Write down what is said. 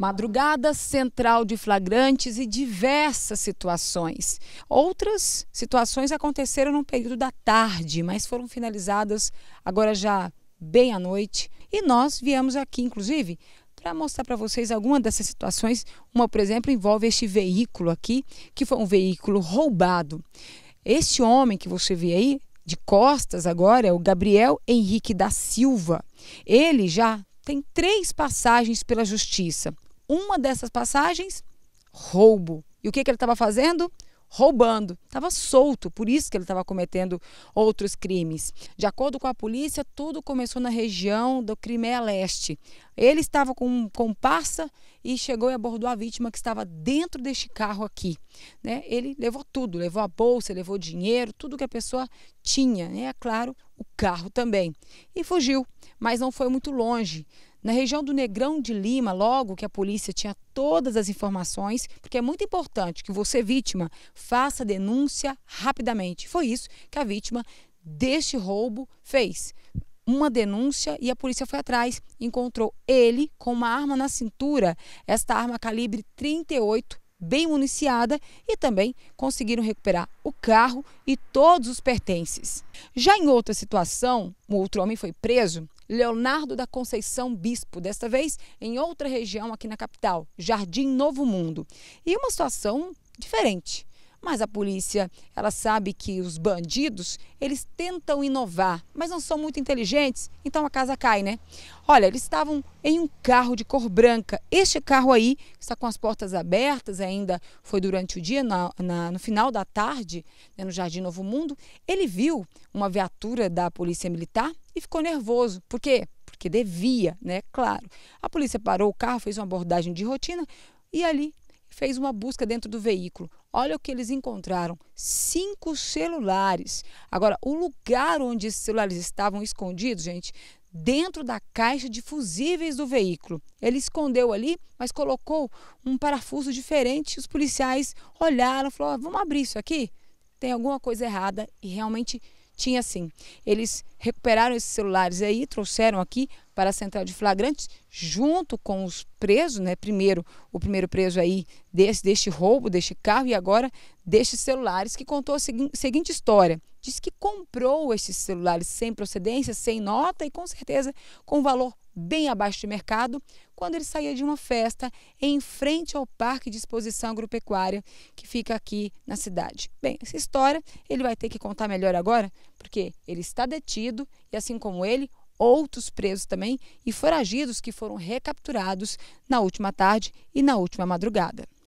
madrugada central de flagrantes e diversas situações. Outras situações aconteceram no período da tarde, mas foram finalizadas agora já bem à noite. E nós viemos aqui, inclusive, para mostrar para vocês alguma dessas situações. Uma, por exemplo, envolve este veículo aqui, que foi um veículo roubado. Este homem que você vê aí, de costas agora, é o Gabriel Henrique da Silva. Ele já tem três passagens pela justiça. Uma dessas passagens, roubo. E o que, que ele estava fazendo? Roubando. Estava solto, por isso que ele estava cometendo outros crimes. De acordo com a polícia, tudo começou na região do Crimea Leste. Ele estava com um comparsa e chegou e abordou a vítima que estava dentro deste carro aqui. Né? Ele levou tudo, levou a bolsa, levou dinheiro, tudo que a pessoa tinha, né? É claro, o carro também. E fugiu, mas não foi muito longe. Na região do Negrão de Lima, logo que a polícia tinha todas as informações, porque é muito importante que você, vítima, faça denúncia rapidamente. Foi isso que a vítima deste roubo fez. Uma denúncia e a polícia foi atrás, encontrou ele com uma arma na cintura, esta arma calibre 38 bem municiada e também conseguiram recuperar o carro e todos os pertences. Já em outra situação, um outro homem foi preso, Leonardo da Conceição Bispo, desta vez em outra região aqui na capital, Jardim Novo Mundo. E uma situação diferente. Mas a polícia, ela sabe que os bandidos, eles tentam inovar, mas não são muito inteligentes, então a casa cai, né? Olha, eles estavam em um carro de cor branca. Este carro aí, que está com as portas abertas ainda, foi durante o dia, na, na, no final da tarde, né, no Jardim Novo Mundo, ele viu uma viatura da Polícia Militar e ficou nervoso. Por quê? Porque devia, né? Claro. A polícia parou o carro, fez uma abordagem de rotina e ali fez uma busca dentro do veículo. Olha o que eles encontraram: cinco celulares. Agora, o lugar onde esses celulares estavam escondidos, gente, dentro da caixa de fusíveis do veículo. Ele escondeu ali, mas colocou um parafuso diferente. Os policiais olharam, falaram: ah, "Vamos abrir isso aqui? Tem alguma coisa errada?" E realmente tinha sim. Eles recuperaram esses celulares aí, trouxeram aqui para a central de flagrantes, junto com os presos, né? Primeiro, o primeiro preso aí desse, deste roubo, deste carro e agora destes celulares, que contou a seguinte história. Diz que comprou esses celulares sem procedência, sem nota e com certeza com valor bem abaixo de mercado, quando ele saía de uma festa em frente ao Parque de Exposição Agropecuária, que fica aqui na cidade. Bem, essa história ele vai ter que contar melhor agora, porque ele está detido e, assim como ele, outros presos também e foragidos que foram recapturados na última tarde e na última madrugada.